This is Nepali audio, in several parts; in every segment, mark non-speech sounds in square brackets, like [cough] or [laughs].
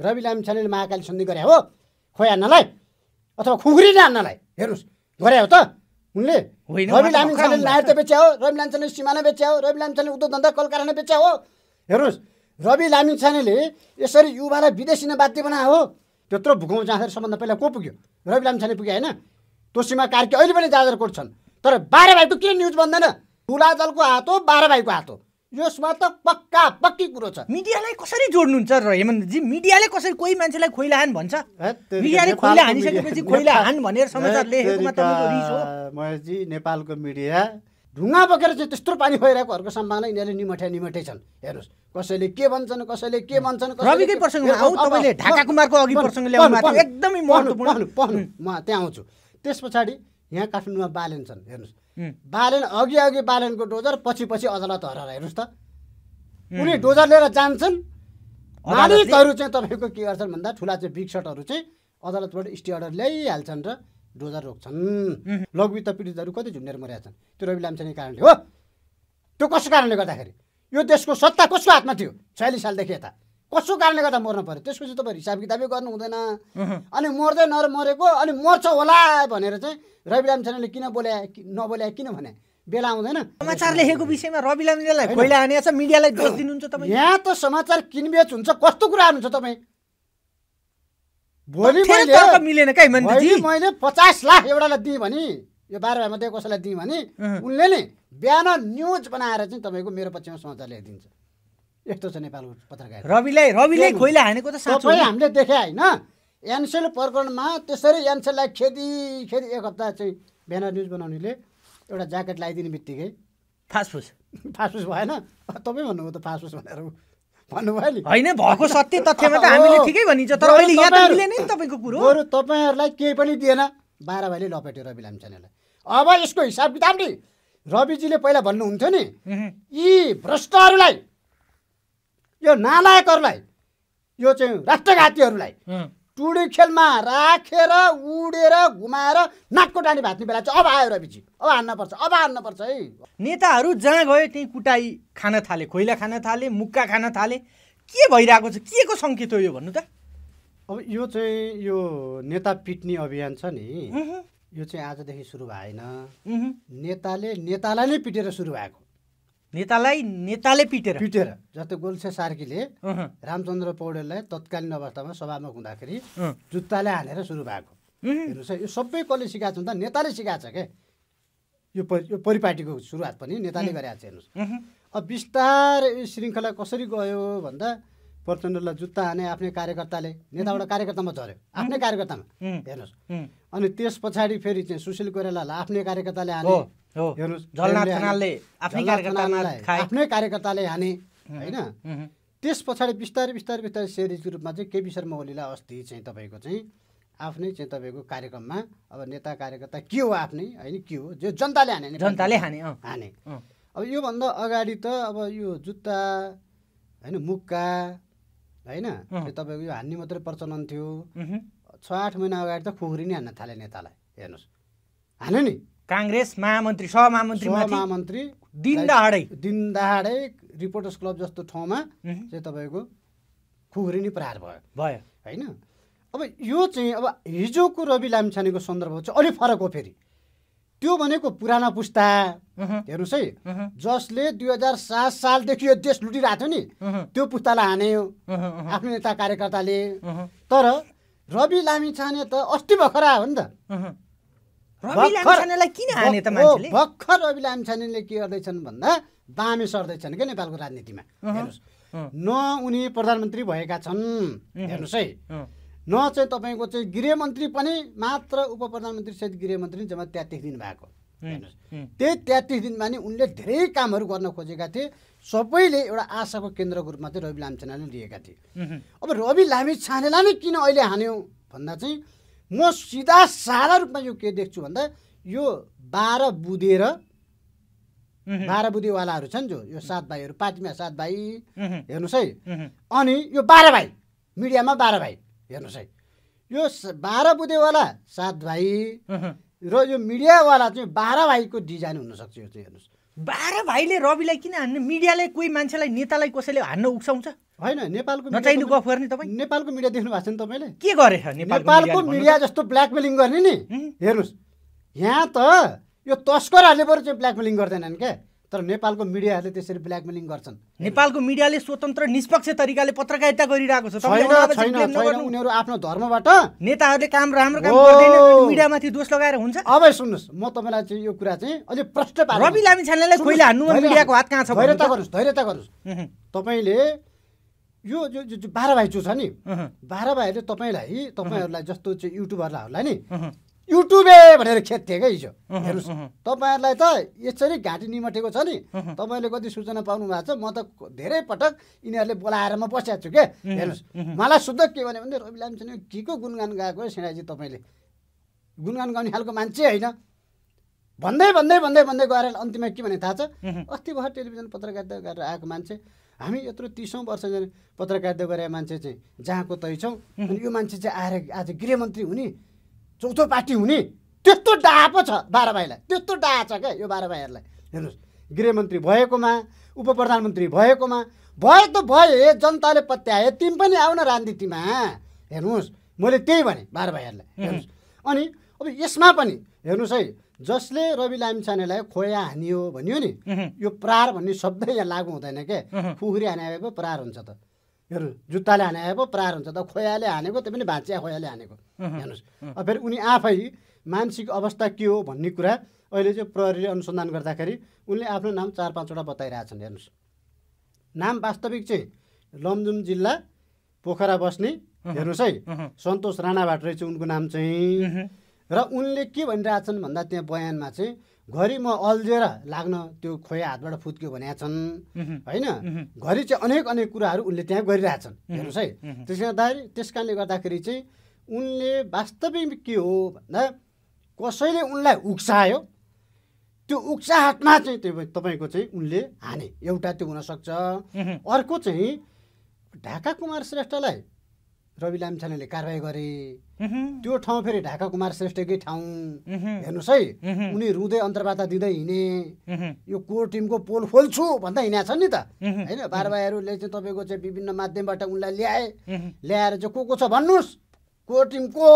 रवि लामिछानेले महाकाली सन्धि गरे हो खोइ हान्नलाई अथवा खुकुरी हान्नलाई हेर्नुहोस् गरे हो त उनले रवि लामिछाने नायर त बेच्या हो रवि लामिछाने सिमाना बेच्या हो रवि लामिछाने उद्योग धन्दा कल कारखाना बेच्या हो हेर्नुहोस् रवि लामिछानेले यसरी युवालाई विदेशी नै बाध्य बनायो हो त्यत्रो भुकाउँ जाँदाखेरि सबभन्दा पहिला को पुग्यो रवि लामिछाने पुग्यो होइन तोसीमा कार्की अहिले पनि जाजरकोट छन् तर बाह्र भाइको किन न्युज भन्दैन ठुला दलको हात हो बाह्र भाइको हात हो यसमा त पक्का पक्की कुरो छ मिडियालाई कसरी जोड्नुहुन्छ र हेमन्तजी मिडियाले कसरी कोही मान्छेलाई खोइला हान भन्छ मिडियाले खोइला हानिसकेपछि खोइला हान भनेर समाचार महेशजी नेपालको मिडिया ढुङ्गा बोकेर चाहिँ त्यस्तो पानी भइरहेकोहरूको सम्भावना यिनीहरूले निमठ्या निमठै छन् हेर्नुहोस् कसैले के भन्छन् कसैले के भन्छन् रविकै प्रसङ्ग तपाईँले ढाका कुमारको अघि प्रसङ्ग ल्याउनु एकदमै महत्त्वपूर्ण म त्यहाँ आउँछु त्यस पछाडि यहाँ काठमाडौँमा बालेन छन् हेर्नुहोस् बालन अघि अघि बालनको डोजर पछि पछि अदालत हराएर हेर्नुहोस् त उनी डोजर लिएर जान्छन् मालिकहरू चाहिँ तपाईँको के गर्छन् भन्दा ठुला चाहिँ बिग सटहरू चाहिँ अदालतबाट स्टे अर्डर ल्याइहाल्छन् र डोजर रोक्छन् लघुवित्त पीडितहरू कति झुन्डेर मरेका छन् त्यो रवि लाम्छाने कारणले हो त्यो कसको कारणले गर्दाखेरि यो देशको सत्ता कसको हातमा थियो छयालिस सालदेखि यता कसो कारणले गर्दा मर्नु पऱ्यो त्यसपछि तपाईँ हिसाब किताबै गर्नु हुँदैन अनि मर्दै नर मरेको अनि मर्छ होला भनेर चाहिँ रवि लामछानेले किन बोल्या नबोल्या किन भने बेला आउँदैन समाचार लेखेको विषयमा रवि लामछानेलाई मिडियालाई दोष दिनुहुन्छ यहाँ त समाचार किनबेच हुन्छ कस्तो कुरा हुन्छ तपाईँ भोलि मिलेन मैले पचास लाख एउटालाई दिएँ भने यो बाह्र भाइमा कसैलाई दिएँ भने उनले नै बिहान न्युज बनाएर चाहिँ तपाईँको मेरो पछिमा समाचार लेखिदिन्छ यस्तो छ नेपाल पत्रकार रविलाई रविलाई खोइला हानेको त साँच्चै हामीले देखे होइन एनसेल प्रकरणमा त्यसरी एनसेललाई खेदी खेदी एक हप्ता चाहिँ ब्यानर न्युज बनाउनेले एउटा ज्याकेट लगाइदिने बित्तिकै फासफुस [laughs] फासफुस भएन तपाईँ भन्नुभयो त फासफुस भनेर भन्नुभयो नि होइन भएको सत्य तथ्य ठिकै भनिन्छ तर अहिले यहाँ तपाईँको कुरो बरु तपाईँहरूलाई केही पनि दिएन बाह्र भाइले लपेट्यो रवि लाम्छानेलाई अब यसको हिसाब किताब नि रविजीले पहिला भन्नुहुन्थ्यो नि यी भ्रष्टहरूलाई यो नालायकहरूलाई यो चाहिँ राष्ट्रघातीहरूलाई टुडी खेलमा राखेर उडेर घुमाएर नाकको टाढी भाँच्ने बेला चाहिँ अब आयो र पछि अब हान्नपर्छ अब हान्नपर्छ है नेताहरू जहाँ गयो त्यहीँ कुटाई खान थाले खोइला खान थाले मुक्का खान थाले के भइरहेको छ के को सङ्केत हो यो भन्नु त अब यो चाहिँ यो नेता पिट्ने अभियान छ नि यो चाहिँ आजदेखि सुरु भएन नेताले नेतालाई नै पिटेर सुरु भएको नेतालाई नेताले पिटेर पिटेर जस्तो गोलसे सार्कीले रामचन्द्र पौडेललाई तत्कालीन अवस्थामा सभामुख हुँदाखेरि जुत्ताले हानेर सुरु भएको हेर्नुहोस् यो सबै कसले सिकाएको छ त नेताले सिकाएको छ क्या यो परि यो परिपाटीको सुरुवात पनि नेताले गरेको छ हेर्नुहोस् अब बिस्तारै यो श्रृङ्खला कसरी गयो भन्दा प्रचण्डलाई जुत्ता हाने आफ्नै कार्यकर्ताले नेताबाट कार्यकर्तामा झऱ्यो आफ्नै कार्यकर्तामा हेर्नुहोस् अनि त्यस पछाडि फेरि चाहिँ सुशील कोइरालालाई आफ्नै कार्यकर्ताले हाने आफ्नै कार्यकर्ताले हाने होइन त्यस पछाडि बिस्तारै बिस्तारै बिस्तारै सेरिजको रूपमा चाहिँ केपी शर्मा ओलीलाई अस्ति चाहिँ तपाईँको चाहिँ आफ्नै चाहिँ तपाईँको कार्यक्रममा अब नेता कार्यकर्ता के हो आफ्नै होइन के हो जो जनताले हाने जनताले हाने हाने अब योभन्दा अगाडि त अब यो जुत्ता होइन मुक्का होइन तपाईँको यो हान्ने मात्रै प्रचलन थियो छ आठ महिना अगाडि त खुकुरी नै हान्न थाले नेतालाई हेर्नुहोस् हाने नि काङ्ग्रेस महामन्त्री सहमहामन्त्री महामन्त्री दिन दहाडै दिन दहाडै रिपोर्टर्स क्लब जस्तो ठाउँमा चाहिँ तपाईँको नै प्रहार भयो भयो होइन अब यो चाहिँ अब हिजोको रवि लामिछानेको सन्दर्भ चाहिँ अलिक फरक हो फेरि त्यो भनेको पुराना पुस्ता हेर्नुहोस् है जसले दुई हजार सात सालदेखि यो देश लुटिरहेको थियो नि त्यो पुस्तालाई हान्यो आफ्नो नेता कार्यकर्ताले तर रवि लामिछाने त अस्ति भर्खर आयो नि त भर्खर रवि लामिछानेले के गर्दैछन् भन्दा दामे सर्दैछन् क्या नेपालको राजनीतिमा हेर्नुहोस् न उनी प्रधानमन्त्री भएका छन् हेर्नुहोस् है न चाहिँ तपाईँको चाहिँ गृहमन्त्री पनि मात्र उप प्रधानमन्त्री सहित गृहमन्त्री जम्मा तेत्तिस दिन भएको हेर्नुहोस् त्यही तेत्तिस दिनमा नि उनले धेरै कामहरू गर्न खोजेका थिए सबैले एउटा आशाको केन्द्रको रूपमा चाहिँ रवि लामिछानेले लिएका थिए अब रवि लामिछानेलाई नै किन अहिले हान्यो भन्दा चाहिँ म सिधा साधा रूपमा यो के देख्छु भन्दा यो बाह्र बुधेर बाह्र बुधेवालाहरू छन् जो यो सात भाइहरू पार्टीमा सात भाइ हेर्नुहोस् है अनि यो बाह्र भाइ मिडियामा बाह्र भाइ हेर्नुहोस् है यो बाह्र बुधेवाला सात भाइ र यो मिडियावाला चाहिँ बाह्र भाइको डिजाइन हुनसक्छ यो चाहिँ हेर्नुहोस् बाह्र भाइले रविलाई किन हान्नु मिडियाले कोही मान्छेलाई नेतालाई कसैले हान्न उक्साउँछ होइन नेपालको नचाहिनु गफ गर्ने तपाईँ नेपालको मिडिया देख्नु भएको छ नि तपाईँले के गरे नेपालको मिडिया जस्तो ब्ल्याकमेलिङ गर्ने नि हेर्नुहोस् यहाँ त यो तस्करहरूले बरु चाहिँ ब्ल्याकमेलिङ गर्दैनन् क्या तर नेपालको मिडियाहरूले त्यसरी ब्ल्याकमेलिङ गर्छन् नेपालको मिडियाले स्वतन्त्र निष्पक्ष तरिकाले पत्रकारिता गरिरहेको छ उनीहरू आफ्नो धर्मबाट नेताहरूले काम राम्रो काम मिडियामाथि दोष लगाएर हुन्छ अब सुन्नुहोस् म तपाईँलाई चाहिँ यो कुरा चाहिँ अलिक प्रश्न रवि लामी छानेलाई मिडियाको हात कहाँ छ धैर्यता गर्नुहोस् धैर्यता गर्नुहोस् तपाईँले यो जो जो बाह्र भाइ जो छ नि बाह्र भाइहरूले तपाईँलाई तपाईँहरूलाई जस्तो चाहिँ युट्युबरहरूलाई नि युट्युबे भनेर खेद्थे क्या हिजो हेर्नुहोस् तपाईँहरूलाई त यसरी घाँटी निमटेको छ नि तपाईँले कति सूचना पाउनु भएको छ म त धेरै पटक यिनीहरूले बोलाएर म बसिरहेको छु क्या हेर्नुहोस् मलाई शुद्ध के भन्यो भने रवि लामसिङ के को गुणगान गाएको सेनाजी तपाईँले गुणगान गाउने खालको मान्छे होइन भन्दै भन्दै भन्दै भन्दै गएर अन्तिममा के भने थाहा छ अस्ति भर्खर टेलिभिजन पत्रकारिता गरेर आएको मान्छे हामी यत्रो तिसौँ वर्ष पत्रकारिता गरे मान्छे चाहिँ जहाँको तै छौँ अनि यो मान्छे चाहिँ आएर आज गृहमन्त्री हुने चौथो पार्टी हुने त्यस्तो डाहा पो छ भाइलाई त्यस्तो डा छ क्या यो बाह्र भाइहरूलाई हेर्नुहोस् गृहमन्त्री भएकोमा उप प्रधानमन्त्री भएकोमा भए त भयो जनताले पत्याए तिमी पनि आउन राजनीतिमा हेर्नुहोस् मैले त्यही भने बाह्र भाइहरूलाई हेर्नुहोस् अनि अब यसमा पनि हेर्नुहोस् है जसले रवि लामिछानेलाई खोया हानियो भनियो नि यो प्रार भन्ने शब्द यहाँ लागु हुँदैन के फुखुरी हाने पो प्रार हुन्छ त हेर्नु जुत्ताले हाने पो प्रार हुन्छ त खोयाले हानेको त्यो पनि भाँचिया खोयाले हानेको हेर्नुहोस् अब फेरि उनी आफै मानसिक अवस्था के हो भन्ने कुरा अहिले चाहिँ प्रहरीले अनुसन्धान गर्दाखेरि उनले आफ्नो नाम चार पाँचवटा बताइरहेछन् हेर्नुहोस् नाम वास्तविक चाहिँ लमजुङ जिल्ला पोखरा बस्ने हेर्नुहोस् है सन्तोष राणाबाट रहेछ उनको नाम चाहिँ र उनले के भनिरहेछन् भन्दा त्यहाँ बयानमा चाहिँ घरि म अल्झेर लाग्न त्यो खोया हातबाट फुत्क्यो भने छन् होइन घरि चाहिँ अनेक अनेक कुराहरू उनले त्यहाँ गरिरहेछन् हेर्नुहोस् है त्यस गर्दाखेरि त्यस कारणले गर्दाखेरि चाहिँ उनले वास्तविक के हो भन्दा कसैले उनलाई उक्सायो त्यो उक्साहटमा चाहिँ त्यो तपाईँको चाहिँ उनले हाने एउटा त्यो हुनसक्छ अर्को चाहिँ ढाका कुमार श्रेष्ठलाई रवि लामिछानेले कारवाही गरे त्यो ठाउँ फेरि ढाका कुमार श्रेष्ठकै ठाउँ हेर्नुहोस् है उनी रुँदै अन्तर्वार्ता दिँदै हिँडे यो कोर टिमको पोल फोल्छु भन्दा हिँडेको छ नि त होइन बारबाईहरूले चाहिँ तपाईँको चाहिँ विभिन्न माध्यमबाट उनलाई ल्याए ल्याएर चाहिँ को को छ भन्नुहोस् कोर को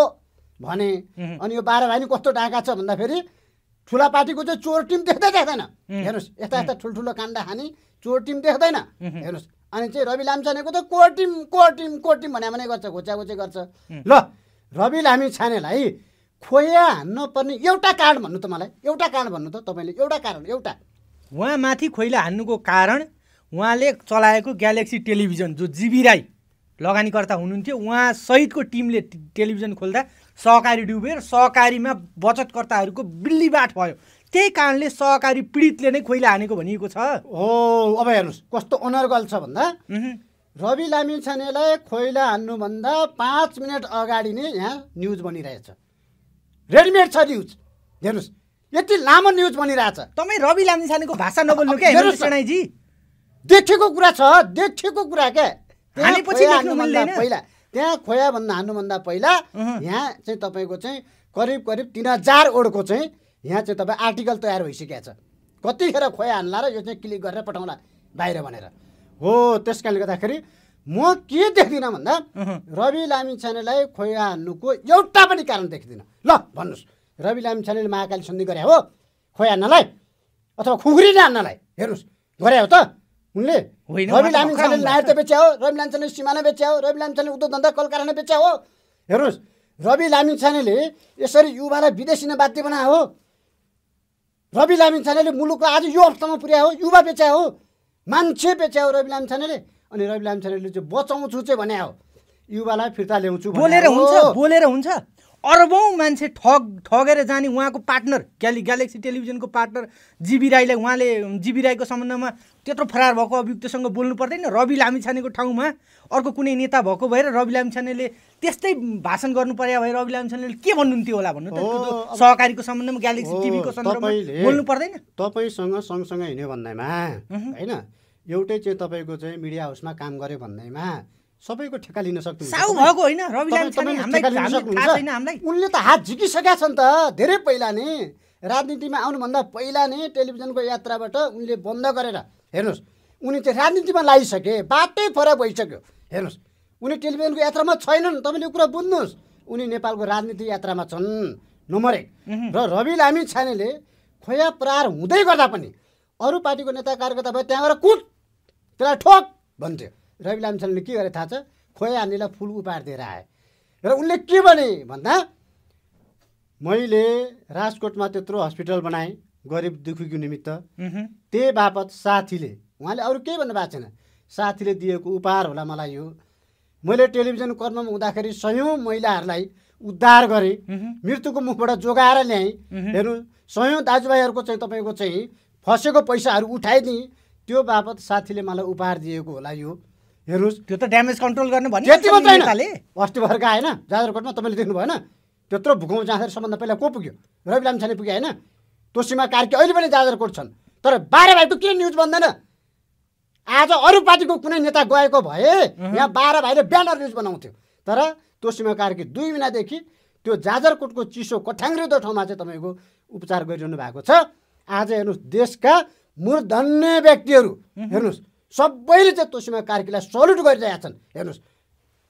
भने अनि यो बाह्र भाइ नि कस्तो ढाका छ भन्दाखेरि ठुला पार्टीको चाहिँ चोर टिम देख्दै देख्दैन हेर्नुहोस् यता यता ठुल्ठुलो काण्ड खाने चोर टिम देख्दैन हेर्नुहोस् अनि चाहिँ रवि लाम्चानेको त core team core team core team भने भने गर्छ घोचा घोचे गर्छ ल रवि लामी छानेलाई खोया हान्न पर्ने एउटा कारण भन्नु त मलाई एउटा कारण भन्नु त तपाईँले एउटा कारण एउटा उहाँ माथि खोइला हान्नुको कारण उहाँले चलाएको ग्यालेक्सी टेलिभिजन जो जिबी राई लगानीकर्ता हुनुहुन्थ्यो उहाँ उहाँसहितको टिमले टेलिभिजन खोल्दा सहकारी ड्युबेर सहकारीमा बचतकर्ताहरूको बिल्लीबाट भयो त्यही कारणले सहकारी पीडितले नै खोइला हानेको भनिएको छ हो अब हेर्नुहोस् कस्तो अनर्गल छ भन्दा रवि लामी छानेलाई खोइला हान्नुभन्दा पाँच मिनट अगाडि नै यहाँ न्युज बनिरहेछ रेडिमेड छ न्युज हेर्नुहोस् यति लामो न्युज बनिरहेछ तपाईँ रवि लामी छानेको भाषा नबोल्नु क्या प्रणयजी देखेको कुरा छ देखेको कुरा क्या पहिला त्यहाँ खोया भन्दा हान्नुभन्दा पहिला यहाँ चाहिँ तपाईँको चाहिँ करिब करिब तिन हजार ओडको चाहिँ यहाँ चाहिँ तपाईँ आर्टिकल तयार भइसकेको छ कतिखेर खोया हान्ला र यो चाहिँ क्लिक गरेर पठाउँला बाहिर भनेर हो त्यस कारणले गर्दाखेरि म के देख्दिनँ भन्दा रवि लामी छानेलाई खोया हान्नुको एउटा पनि कारण देख्दिनँ ल भन्नुहोस् रवि लामी छानेले महाकाली सन्धि गरे हो खोइ हान्नलाई अथवा खुकुरी हान्नलाई हेर्नुहोस् गरे हो त उनले रवि लामी छानेले त बेच्या हो रवि लामी छानेले सिमाना बेच्या हो रवि लामी छानेले उद्योग धन्दा कल कारखाना बेच्या हो हेर्नुहोस् रवि लामी छानेले यसरी युवालाई विदेशी नै बाध्य बनायो हो रवि लामी छानेले मुलुकलाई आज यो अवस्थामा पुर्यायो युवा बेच्या हो मान्छे बेच्यायो रवि लामछानेले अनि रवि लामछानेले चाहिँ बचाउँछु चाहिँ भने हो युवालाई फिर्ता ल्याउँछु बोलेर हुन्छ बोलेर हुन्छ अरबौँ मान्छे ठग ठगेर जाने उहाँको पार्टनर ग्याली ग्यालेक्सी टेलिभिजनको पार्टनर जिबी राईलाई उहाँले जिबी राईको सम्बन्धमा त्यत्रो फरार भएको अभियुक्तसँग बोल्नु पर्दैन रवि लामिछानेको ठाउँमा अर्को कुनै नेता भएको भएर रवि लामिछानेले त्यस्तै भाषण गर्नु पर्या भए रवि लामिछानेले के भन्नुहुन्थ्यो होला भन्नु त सहकारीको सम्बन्धमा ग्यालेक्सी टिभीको सन्दर्भमा बोल्नु पर्दैन तपाईँसँग सँगसँगै हिँड्यो भन्दैमा होइन एउटै चाहिँ तपाईँको चाहिँ मिडिया हाउसमा काम गऱ्यो भन्दैमा सबैको ठेका लिन सक्नुहुन्छ साउ भएको होइन हामीलाई उनले त हात झिकिसकेका छन् त धेरै पहिला नै राजनीतिमा आउनुभन्दा पहिला नै टेलिभिजनको यात्राबाट उनले बन्द गरेर हेर्नुहोस् उनी चाहिँ राजनीतिमा लागिसके बाटै फरक भइसक्यो हेर्नुहोस् उनी टेलिभिजनको यात्रामा छैनन् तपाईँले कुरा बुझ्नुहोस् उनी नेपालको राजनीति यात्रामा छन् नम्बर एक र रवि लामी छानेले खोया प्रहार हुँदै गर्दा पनि अरू पार्टीको नेता कार्यकर्ता भए त्यहाँ गएर कुट त्यसलाई ठोक भन्थ्यो रवि लामिछानेले के गरे थाहा छ खोइ हान्नेलाई फुल उपहार दिएर आए र उनले के भने भन्दा मैले राजकोटमा त्यत्रो हस्पिटल बनाएँ गरिब दुखीको निमित्त त्यही बापत साथीले उहाँले अरू केही भन्नु भएको छैन साथीले दिएको उपहार होला मलाई यो मैले टेलिभिजन कर्ममा हुँदाखेरि सयौँ महिलाहरूलाई उद्धार गरेँ मृत्युको मुखबाट जोगाएर ल्याएँ हेर्नु सयौँ दाजुभाइहरूको चाहिँ तपाईँको चाहिँ फसेको पैसाहरू उठाइदिएँ त्यो बापत साथीले मलाई उपहार दिएको होला यो हेर्नुहोस् त्यो त ड्यामेज कन्ट्रोल गर्नु भन्यो त्यति मात्रै अस्ति भर्खर आएन जाजरकोटमा तपाईँले देख्नु भएन त्यत्रो भुकौँ जाँदाखेरि सबभन्दा पहिला को पुग्यो रवि लामछाने पुग्यो होइन तोसीमा कार्की अहिले पनि जाजरकोट छन् तर बाह्र भाइको किन न्युज बन्दैन आज अरू पार्टीको कुनै नेता गएको भए यहाँ बाह्र भाइले ब्यानर न्युज बनाउँथ्यो तर तोसीमा कार्की दुई महिनादेखि त्यो जाजरकोटको चिसो कठ्याङ्ग्रिदो ठाउँमा चाहिँ तपाईँको उपचार गरिरहनु भएको छ आज हेर्नुहोस् देशका मूर्धन्य व्यक्तिहरू हेर्नुहोस् सबैले चाहिँ तोसिमा कार्कीलाई सल्युट गरिरहेका छन् हेर्नुहोस्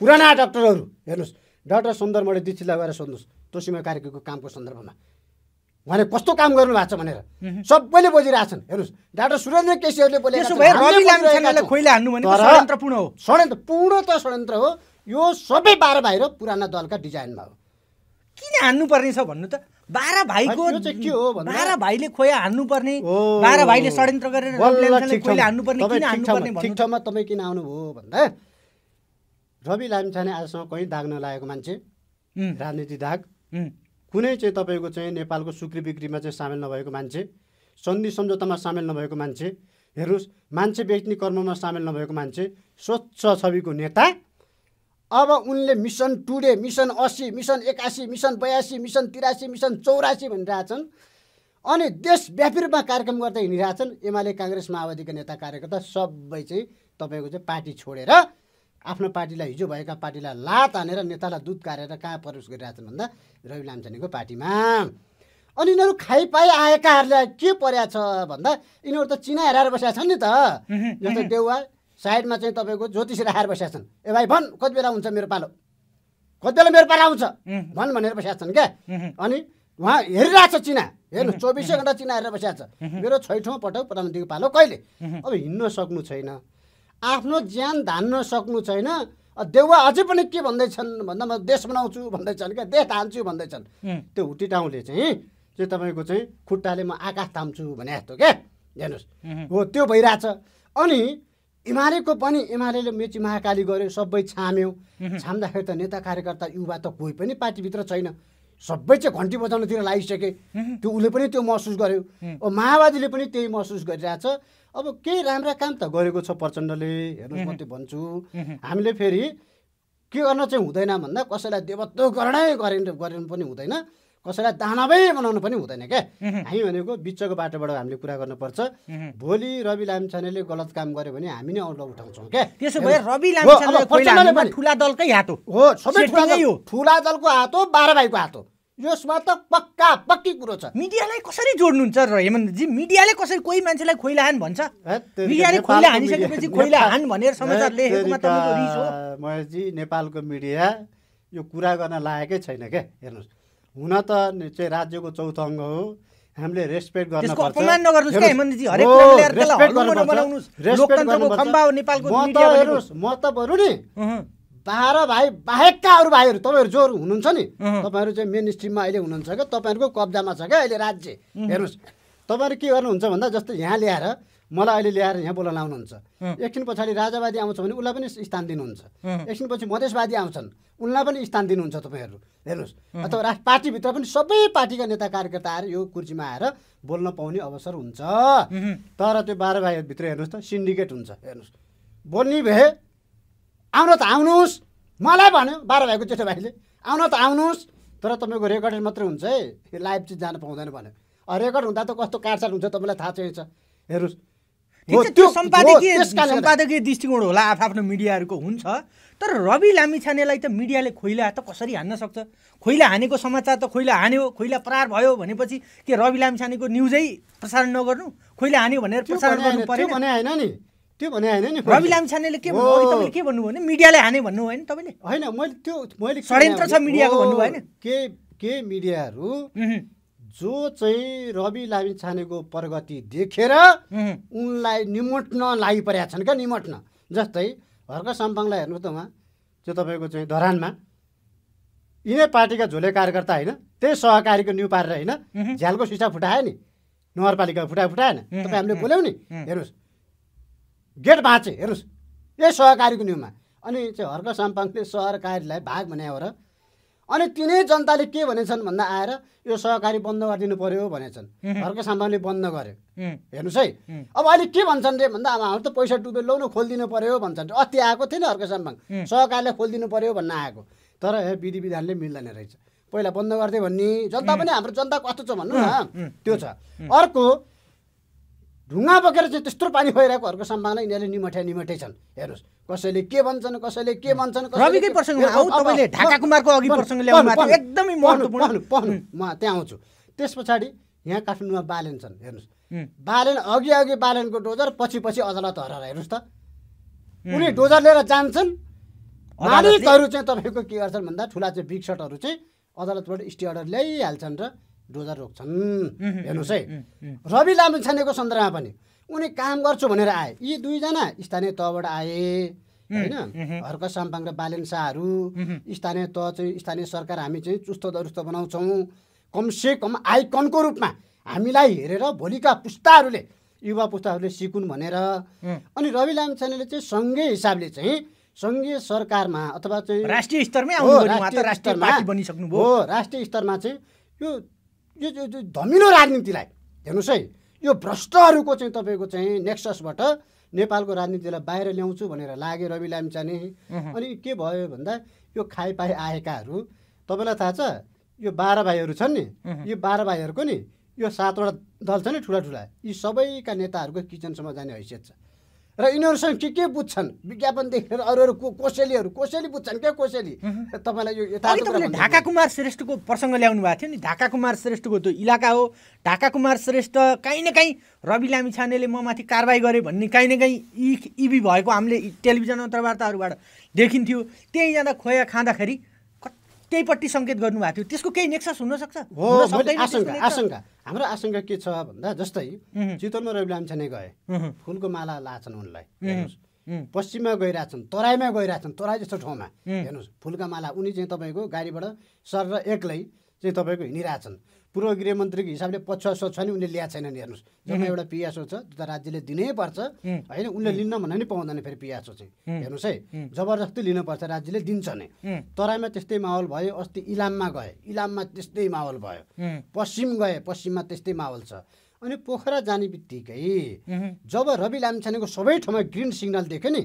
पुराना डाक्टरहरू हेर्नुहोस् डाक्टर सुन्दरमणि दीक्षितलाई गएर सोध्नुहोस् तोसिमा कार्कीको कामको सन्दर्भमा उहाँले कस्तो काम गर्नु भएको छ भनेर सबैले बोलिरहेका छन् हेर्नुहोस् डाक्टर सुरेन्द्र केसीहरूले षड्यन्त्र पूर्ण त षड्यन्त्र हो यो सबै बाह्र बाहिर पुराना दलका डिजाइनमा हो किन हान्नुपर्ने छ भन्नु त बाह्र भाइको के हो बाह्र भाइले खोया हान्नुपर्ने बाह्र भाइले षड्यन्त्र गरेर हान्नुपर्ने किन हान्नुपर्ने तपाईँ किन आउनुभयो भन्दा रवि लामिछाने आजसम्म कहीँ दाग नलागेको मान्छे राजनीति दाग कुनै चाहिँ तपाईँको चाहिँ नेपालको सुक्री बिक्रीमा चाहिँ सामेल नभएको मान्छे सन्धि सम्झौतामा सामेल नभएको मान्छे हेर्नुहोस् मान्छे बेच्ने कर्ममा सामेल नभएको मान्छे स्वच्छ छविको नेता अब उनले मिसन टुडे मिसन असी मिसन एकासी मिसन बयासी मिसन तिरासी मिसन चौरासी भनिरहेछन् अनि देशव्यापी रूपमा कार्यक्रम गर्दै हिँडिरहेछन् एमाले काङ्ग्रेस माओवादीका नेता कार्यकर्ता सबै चाहिँ तपाईँको चाहिँ पार्टी छोडेर आफ्नो पार्टीलाई हिजो भएका पार्टीलाई लात हानेर नेतालाई दुध कारेर कहाँ प्रवेश गरिरहेछन् भन्दा रवि लामछानेको पार्टीमा अनि यिनीहरू पाइ आएकाहरूलाई के परेको छ भन्दा यिनीहरू त चिना हेराएर बसेका छन् नि त जस्तो देउवा साइडमा चाहिँ तपाईँको ज्योतिष राखेर बसेका छन् ए भाइ भन् कति बेला हुन्छ मेरो पालो कति बेला मेरो पालो आउँछ भन् भनेर बसेका छन् क्या अनि उहाँ हेरिरहेछ चिना हेर्नु चौबिसै घन्टा चिना हेरेर बसिरहेको छ मेरो छैठौँ पटक प्रधानमन्त्रीको पालो कहिले अब हिँड्न सक्नु छैन आफ्नो ज्यान धान्न सक्नु छैन देउवा अझै पनि के भन्दैछन् भन्दा म देश बनाउँछु भन्दैछन् क्या देश धान्छु भन्दैछन् त्यो हुटिटाउँले चाहिँ चाहिँ तपाईँको चाहिँ खुट्टाले म आकाश थाम्छु भने जस्तो क्या हेर्नुहोस् हो त्यो भइरहेछ अनि एमालेको पनि एमाले मेची महाकाली गऱ्यो सबै छाम्यौँ छाम्दाखेरि त नेता कार्यकर्ता युवा त कोही पनि पार्टीभित्र छैन सबै चाहिँ घन्टी बजाउनतिर लागिसके त्यो उसले पनि त्यो महसुस गर्यो माओवादीले पनि त्यही महसुस गरिरहेछ अब केही राम्रा काम त गरेको छ प्रचण्डले हेर्नुहोस् म त्यो भन्छु हामीले फेरि के गर्न चाहिँ हुँदैन भन्दा कसैलाई देवत्व गर्नै गरेन गरेन पनि हुँदैन कसैलाई दानवै बनाउनु पनि हुँदैन क्या हामी भनेको बिचको बाटोबाट हामीले कुरा गर्नुपर्छ भोलि रवि लामिछानेले गलत काम गर्यो भने हामी नै औलो उठाउँछौँ क्या त्यसो भए रवि ठुला दलकै हात हो सबै ठुला दलको हात हो बाह्र भाइको हात हो यसमा त पक्का पक्की कुरो छ मिडियालाई कसरी जोड्नुहुन्छ र हेमन्तजी मिडियाले कसरी कोही मान्छेलाई खोइला हान भन्छ मिडियाले खोइला हानिसकेपछि खोइला हान भनेर समाचार लेखेकोमा त महेशजी नेपालको मिडिया यो कुरा गर्न लागेकै छैन क्या हेर्नुहोस् हुन त चाहिँ राज्यको चौथो अङ्ग हो हामीले रेस्पेक्ट गर्न म त बरु नि बाह्र भाइ बाहेकका अरू भाइहरू तपाईँहरू जो हुनुहुन्छ नि तपाईँहरू चाहिँ मेन स्ट्रिममा अहिले हुनुहुन्छ क्या तपाईँहरूको कब्जामा छ क्या अहिले राज्य हेर्नुहोस् तपाईँहरू के गर्नुहुन्छ भन्दा जस्तै यहाँ ल्याएर मलाई अहिले ल्याएर यहाँ बोल्न लाउनुहुन्छ एकछिन पछाडि राजावादी आउँछ भने उसलाई पनि स्थान दिनुहुन्छ एकछिन पछि मधेसवादी आउँछन् उनलाई पनि स्थान दिनुहुन्छ तपाईँहरू हेर्नुहोस् अथवा राष्ट्र पार्टीभित्र पनि सबै पार्टीका नेता कार्यकर्ता आएर यो कुर्सीमा आएर बोल्न पाउने अवसर हुन्छ तर त्यो बाह्र भाइभित्र हेर्नुहोस् त सिन्डिकेट हुन्छ हेर्नुहोस् बोल्ने भए आउन त आउनुहोस् मलाई भन्यो बाह्र भाइको जेठो भाइले आउन त आउनुहोस् तर तपाईँको रेकर्डेड मात्रै हुन्छ है लाइभ चाहिँ जान पाउँदैन भन्यो रेकर्ड हुँदा त कस्तो काटसाट हुन्छ तपाईँलाई थाहा छैन हेर्नुहोस् त्यो सम्पादकीय सम्पादकीय दृष्टिकोण होला आफ्नो मिडियाहरूको हुन्छ तर रवि लामिछानेलाई त मिडियाले खोइला त कसरी हान्न सक्छ खोइला हानेको समाचार त खोइला हान्यो खोइला परार भयो भनेपछि के रवि लामिछानेको न्युजै प्रसारण नगर्नु खोइला हान्यो भनेर प्रसारण गर्नु पर्यो भने होइन नि त्यो भने होइन नि रवि लामिछानेले के भन्नु के भन्नुभयो भने मिडियाले हाने भन्नु होइन तपाईँले होइन मैले त्यो मैले षड्यन्त्र छ मिडियाको भन्नुभयो होइन के के मिडियाहरू जो चाहिँ रवि लामी छानेको प्रगति देखेर उनलाई निमट्न लागि परेका छन् क्या निमोट्न जस्तै हर्क साम्पाङलाई हेर्नु त उहाँ त्यो तपाईँको चाहिँ धरानमा यिनै पार्टीका झोले कार्यकर्ता होइन त्यही सहकारीको न्यु पारेर होइन झ्यालको सिसा फुटायो नि नगरपालिका फुटा फुटाएन तपाईँ हामीले बोल्यौँ नि हेर्नुहोस् गेट बाँचे हेर्नुहोस् यही सहकारीको न्युमा अनि चाहिँ हर्क साम्पाङले सहकारीलाई भाग बनायो र अनि तिनै जनताले के भनेछन् भन्दा आएर यो सहकारी बन्द गरिदिनु पर्यो भनेछन् घरको सामानले बन्द गर्यो हेर्नुहोस् है अब अहिले के भन्छन् रे भन्दा अब हाम्रो त पैसा डुबे लौ खोलिदिनु पर्यो भन्छन् अति आएको थियो नि अर्को सामान सहकारीले खोलिदिनु पर्यो भन्न आएको तर विधि विधानले मिल्दैन रहेछ पहिला बन्द गरिदियो भन्ने जनता पनि हाम्रो जनता कस्तो छ भन्नु न त्यो छ अर्को ढुङ्गा बोकेर चाहिँ त्यस्तो पानी अर्को सम्भावना यिनीहरूले निमठ्या निमठै छन् हेर्नुहोस् कसैले के भन्छन् कसैले के भन्छन् म त्यहाँ आउँछु त्यस पछाडि यहाँ काठमाडौँमा बालेन छन् हेर्नुहोस् बालेन अघि अघि बालेनको डोजर पछि पछि अदालत हराएर हेर्नुहोस् त कुनै डोजर लिएर जान्छन् मालिकहरू चाहिँ तपाईँको के गर्छन् भन्दा ठुला चाहिँ बिग सटहरू चाहिँ अदालतबाट स्टे अर्डर ल्याइहाल्छन् र डोजर रोक्छन् हेर्नुहोस् है रवि छानेको सन्दर्भमा पनि उनी काम गर्छु भनेर आए यी दुईजना स्थानीय तहबाट आए होइन हर्क साम्पाङ र बालेन शाहहरू स्थानीय तह चाहिँ स्थानीय सरकार हामी चाहिँ चुस्त दुरुस्त बनाउँछौँ कमसे कम आइकनको रूपमा हामीलाई हेरेर भोलिका पुस्ताहरूले युवा पुस्ताहरूले सिकुन् भनेर अनि रवि छानेले चाहिँ सङ्घीय हिसाबले चाहिँ सङ्घीय सरकारमा अथवा चाहिँ राष्ट्रिय स्तरमै हो राष्ट्रिय स्तरमा चाहिँ यो यो धमिलो राजनीतिलाई हेर्नुहोस् है यो भ्रष्टहरूको चाहिँ तपाईँको चाहिँ नेक्ससबाट नेपालको राजनीतिलाई बाहिर ल्याउँछु भनेर लागे रवि लामिछाने अनि के भयो भन्दा यो खाइपाई आएकाहरू तपाईँलाई थाहा छ यो बाह्र भाइहरू छन् नि यो बाह्र भाइहरूको नि यो सातवटा दल छ नि ठुला ठुला यी सबैका नेताहरूको किचनसम्म जाने हैसियत छ र यिनीहरूसँग के के बुझ्छन् विज्ञापन देखेर अरू अरू को कोसेलीहरू कोसेली बुझ्छन् क्या कोसेली तपाईँलाई यो ढाका कुमार श्रेष्ठको प्रसङ्ग ल्याउनु भएको थियो नि ढाका कुमार श्रेष्ठको त्यो इलाका हो ढाका कुमार श्रेष्ठ काहीँ न काहीँ रवि लामिछानेले म माथि कारवाही गरेँ भन्ने काहीँ न काहीँ इ इबी भएको हामीले टेलिभिजन अन्तर्वार्ताहरूबाट देखिन्थ्यो त्यहीँ जाँदा खोया खाँदाखेरि त्यहीपट्टि सङ्केत गर्नुभएको थियो त्यसको केही नेक्सस हुनसक्छ हो आशङ्का आशङ्का हाम्रो आशंका के छ भन्दा जस्तै चितवनमा रवि लाम्छाने गए फुलको माला लाछन् उनलाई पश्चिममा गइरहेछन् तराईमा गइरहेछन् तराई जस्तो ठाउँमा हेर्नुहोस् फुलका माला उनी चाहिँ तपाईँको गाडीबाट सर एक्लै चाहिँ तपाईँको हिँडिरहेछन् पूर्व गृहमन्त्रीको हिसाबले पक्ष छ नि उनले ल्याएको छैनन् हेर्नुहोस् जम्मा एउटा पिएसओ छ त राज्यले पर्छ होइन उनले लिन भन्न नि पाउँदैन फेरि पिएसओ चाहिँ हेर्नुहोस् है जबरजस्ती लिनुपर्छ राज्यले दिन्छ नै तराईमा त्यस्तै माहौल भयो अस्ति इलाममा गए इलाममा त्यस्तै माहौल भयो पश्चिम गए पश्चिममा त्यस्तै माहौल छ अनि पोखरा जाने बित्तिकै जब रवि लामछानेको सबै ठाउँमा ग्रिन सिग्नल देख्यो नि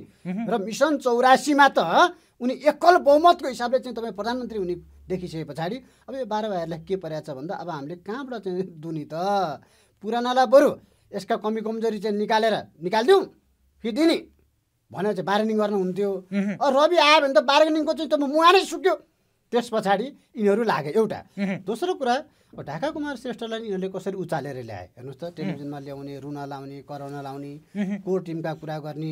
र मिसन चौरासीमा त उनी एकल बहुमतको हिसाबले चाहिँ तपाईँ प्रधानमन्त्री हुने देखिसके पछाडि अब यो बाह्र भाइहरूलाई के परेको छ भन्दा अब हामीले कहाँबाट चाहिँ दुनी त पुरानालाई बरु यसका कमी कमजोरी चाहिँ निकालेर निकालिदिउँ नि भनेर चाहिँ बार्गेनिङ गर्न हुन्थ्यो रवि आयो भने त बार्गेनिङको चाहिँ त मुहा नै सुक्यो त्यस पछाडि यिनीहरू लागे एउटा दोस्रो कुरा ढाका कुमार श्रेष्ठलाई यिनीहरूले कसरी उचालेर ल्याए हेर्नुहोस् त टेलिभिजनमा ल्याउने रुन लाउने कराउन लाउने कोर टिमका कुरा गर्ने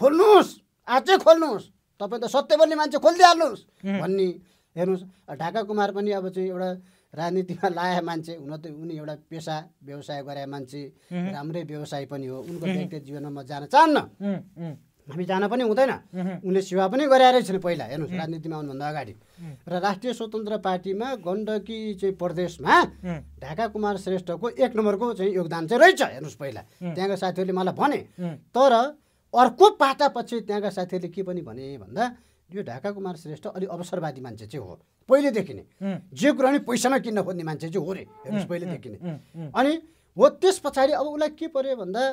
खोल्नुहोस् आजै खोल्नुहोस् तपाईँ त सत्य बोल्ने मान्छे खोलिदिइहाल्नुहोस् भन्ने हेर्नुहोस् ढाका कुमार पनि अब चाहिँ एउटा राजनीतिमा लाए मान्छे हुन त उनी एउटा पेसा व्यवसाय गरे मान्छे राम्रै व्यवसाय पनि हो उनको व्यक्तिगत जीवनमा म जान चाहन्न हामी जान पनि हुँदैन उनले सेवा पनि गराएरै छैन पहिला हेर्नुहोस् राजनीतिमा आउनुभन्दा अगाडि र राष्ट्रिय स्वतन्त्र पार्टीमा गण्डकी चाहिँ प्रदेशमा ढाका कुमार श्रेष्ठको एक नम्बरको चाहिँ योगदान चाहिँ रहेछ हेर्नुहोस् पहिला त्यहाँका साथीहरूले मलाई भने तर अर्को पाटापछि त्यहाँका साथीहरूले के पनि भने भन्दा यो ढाका कुमार श्रेष्ठ अलिक अवसरवादी मान्छे चाहिँ हो पहिलेदेखि नै जे कुरा नि पैसामा किन्न खोज्ने मान्छे चाहिँ हो रे हेर्नुहोस् पहिलेदेखि नै अनि हो त्यस पछाडि अब उसलाई के पर्यो भन्दा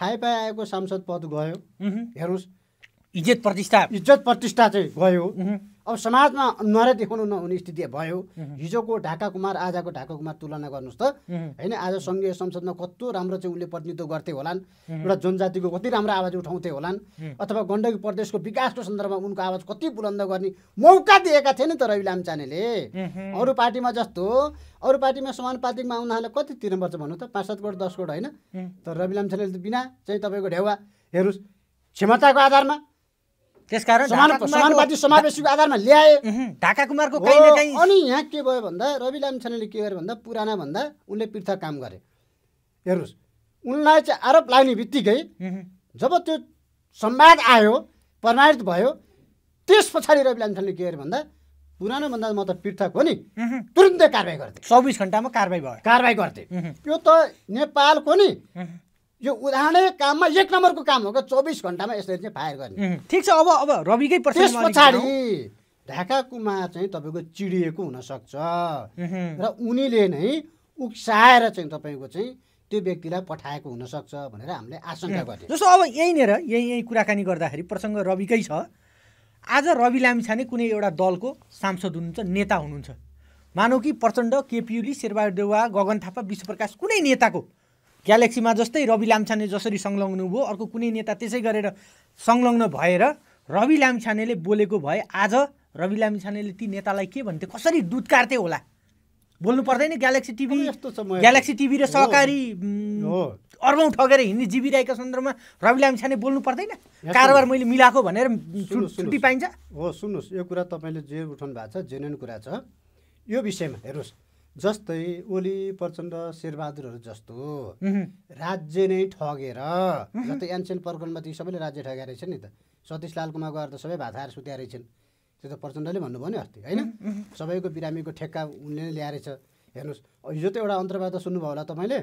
पाए आएको सांसद पद गयो हेर्नुहोस् इज्जत प्रतिष्ठा इज्जत प्रतिष्ठा चाहिँ गयो अब समाजमा नरे देखाउनु नहुने स्थिति भयो हिजोको ढाका कुमार आजको ढाका कुमार तुलना गर्नुहोस् त होइन आज सङ्घीय संसदमा कस्तो राम्रो चाहिँ उसले प्रतिनिधित्व गर्थे होलान् एउटा जनजातिको कति राम्रो आवाज उठाउँथे होलान् अथवा गण्डकी प्रदेशको विकासको सन्दर्भमा उनको आवाज कति बुलन्द गर्ने मौका दिएका थिए नि त रवि लामचानेले अरू पार्टीमा जस्तो अरू पार्टीमा समानुपातिकमा उनीहरूलाई कति पर्छ भन्नु त पाँच सात करोड दस करोड होइन तर रवि लामचानेले त बिना चाहिँ तपाईँको ढेवा हेर्नुहोस् क्षमताको आधारमा समावेशीको आधारमा ल्याए ढाका कुमारको अनि यहाँ के भयो भन्दा रवि लामिछानेले के गर्यो भन्दा पुराना भन्दा उनले पृथक काम गरे हेर्नुहोस् उनलाई चाहिँ आरोप लाग्ने बित्तिकै जब त्यो संवाद आयो प्रमाणित भयो त्यस पछाडि रवि लामिछानेले के गर्यो भन्दा पुरानो भन्दा म त पृथक हो नि तुरन्तै कारवाही गर्थे चौबिस घन्टामा कारवाही भयो कारवाही गर्थे त्यो त नेपालको नि यो उदाहरणै काममा एक नम्बरको काम हो क्या चौबिस घन्टामा यसरी चाहिँ फायर गर्ने ठिक छ अब अब रविकै त्यस पछाडि ढाकाकोमा चाहिँ तपाईँको चिडिएको हुनसक्छ र उनीले नै उक्साएर चाहिँ तपाईँको चाहिँ त्यो व्यक्तिलाई पठाएको हुनसक्छ भनेर हामीले आशंका गर्थ्यौँ जस्तो अब यहीँनिर यहीँ यहीँ कुराकानी गर्दाखेरि प्रसङ्ग रविकै छ आज रवि लामिछाने कुनै एउटा दलको सांसद हुनुहुन्छ नेता हुनुहुन्छ मानव कि प्रचण्ड केपियुली शेरबहादुर देवा गगन थापा विश्वप्रकाश कुनै नेताको ग्यालेक्सीमा जस्तै रवि लाम्छाने जसरी संलग्न भयो अर्को कुनै नेता त्यसै गरेर संलग्न भएर रवि लाम्छानेले बोलेको भए आज रवि लाम्छानेले ती नेतालाई के भन्थे कसरी दुधकार्थे होला बोल्नु पर्दैन ग्यालेक्सी टिभी छ ग्यालेक्सी टिभी र सहकारी अर्बौँ ठगेर हिँड्ने जिबिरहेको सन्दर्भमा रवि लामिछाने बोल्नु पर्दैन कारोबार मैले मिलाएको भनेर छुट्टी पाइन्छ हो सुन्नुहोस् यो कुरा तपाईँले जे उठाउनु भएको छ जेन्युन कुरा छ यो विषयमा हेर्नुहोस् जस्तै ओली प्रचण्ड शेरबहादुरहरू जस्तो राज्य नै ठगेर जस्तै एन्सेन्ट प्रकरणमा ती सबैले राज्य ठगेका रहेछन् नि त सतीश लालकुमा गएर त सबै भात सुत्या रहेछन् त्यो त प्रचण्डले भन्नुभयो नि अस्ति होइन सबैको बिरामीको ठेक्का उनले नै ल्याएछ हेर्नुहोस् हिजो त एउटा अन्तर्वार्ता सुन्नुभयो होला तपाईँले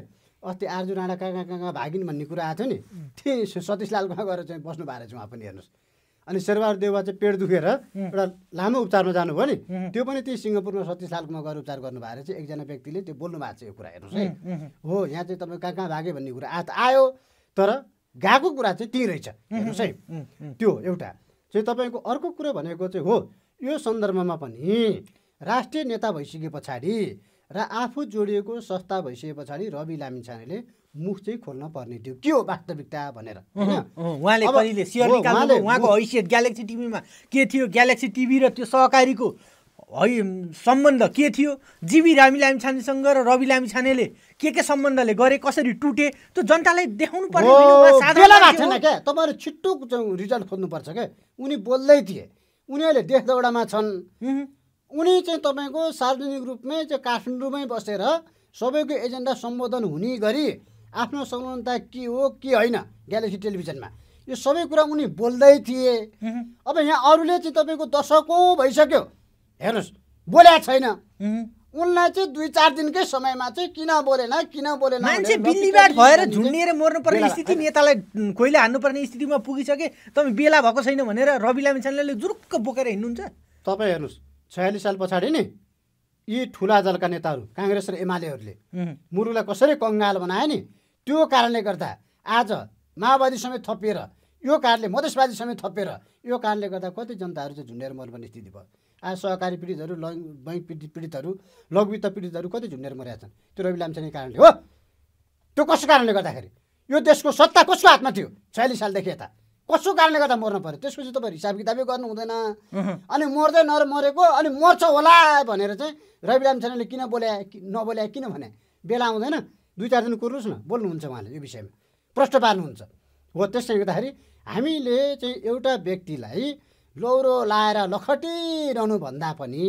अस्ति आर्जु राणा कहाँ कहाँ कहाँ कहाँ भागिन् भन्ने कुरा आएको थियो नि त्यही सतीश लालकुमा गएर चाहिँ बस्नु भएको रहेछ उहाँ पनि हेर्नुहोस् अनि शेरबहादुर देउवा चाहिँ पेट दुखेर एउटा लामो उपचारमा जानुभयो नि त्यो पनि त्यही सिङ्गापुरमा सत्तिस सालमा गएर उपचार गर्नु भएर चाहिँ एकजना व्यक्तिले त्यो बोल्नु भएको छ यो कुरा हेर्नुहोस् है हो यहाँ चाहिँ तपाईँ कहाँ कहाँ भागे भन्ने कुरा आत आयो तर गएको कुरा चाहिँ त्यही रहेछ हेर्नुहोस् है त्यो एउटा चाहिँ तपाईँको अर्को कुरो भनेको चाहिँ हो यो सन्दर्भमा पनि राष्ट्रिय नेता भइसके पछाडि र आफू जोडिएको संस्था भइसके पछाडि रवि लामिछानेले मुख चाहिँ खोल्न पर्ने थियो के हो वास्तविकता भनेर उहाँले कहिले सेयर निकाल्नु उहाँको हैसियत ग्यालेक्सी टिभीमा के थियो ग्यालेक्सी टिभी र त्यो सहकारीको है सम्बन्ध के थियो जिबी रामी लामिछानेसँग र रवि लामिछानेले के के सम्बन्धले गरे कसरी टुटे त्यो जनतालाई देखाउनु पर्ने क्या तपाईँहरू छिट्टो रिजल्ट खोज्नुपर्छ क्या उनी बोल्दै थिए उनीहरूले देशदौडामा छन् उनी चाहिँ तपाईँको सार्वजनिक रूपमै चाहिँ काठमाडौँमै बसेर सबैको एजेन्डा सम्बोधन हुने गरी आफ्नो संलग्नता के हो के होइन ग्यालेक्सी टेलिभिजनमा यो सबै कुरा उनी बोल्दै थिए अब यहाँ अरूले चाहिँ तपाईँको दशकौँ भइसक्यो हेर्नुहोस् बोल्या छैन उनलाई चाहिँ दुई चार दिनकै समयमा चाहिँ किन बोलेन किन बोलेन मान्छे बिल्लीबाट भएर झुन्डिएर मर्नुपर्ने स्थिति नेतालाई कोहीले हान्नुपर्ने स्थितिमा पुगिसके तपाईँ बेला भएको छैन भनेर रवि लामिछानेले जुरुक्क बोकेर हिँड्नुहुन्छ तपाईँ हेर्नुहोस् छयालिस साल पछाडि नि यी ठुला दलका नेताहरू काङ्ग्रेस र एमालेहरूले मुरुलाई कसरी कङ्गाल बनाए नि त्यो कारणले गर्दा आज माओवादी समेत थपिएर यो कारणले मधेसवादी समेत थपिएर यो कारणले गर्दा कति जनताहरू चाहिँ झुन्डेर मर्नुपर्ने स्थिति भयो आज सहकारी पीडितहरू ल बैङ्क पीडित पीडितहरू लघुवित्त पीडितहरू कति झुन्डेर मरेका छन् त्यो रवि लाम्छाने कारणले हो त्यो कसको कारणले गर्दाखेरि यो देशको सत्ता कसको हातमा थियो छयालिस सालदेखि यता कसो कारणले गर्दा मर्नु पऱ्यो त्यसपछि तपाईँ हिसाब किताबै गर्नु हुँदैन अनि मर्दै नर मरेको अनि मर्छ होला भनेर चाहिँ रवि रामचन्द्रले किन बोल्या नबोल्या किन भने बेला आउँदैन दुई चार दिन कुर्नुहोस् न बोल्नुहुन्छ उहाँले यो विषयमा प्रश्न पार्नुहुन्छ हो त्यसले गर्दाखेरि हामीले चाहिँ एउटा व्यक्तिलाई लौरो लाएर लखटिरहनु भन्दा पनि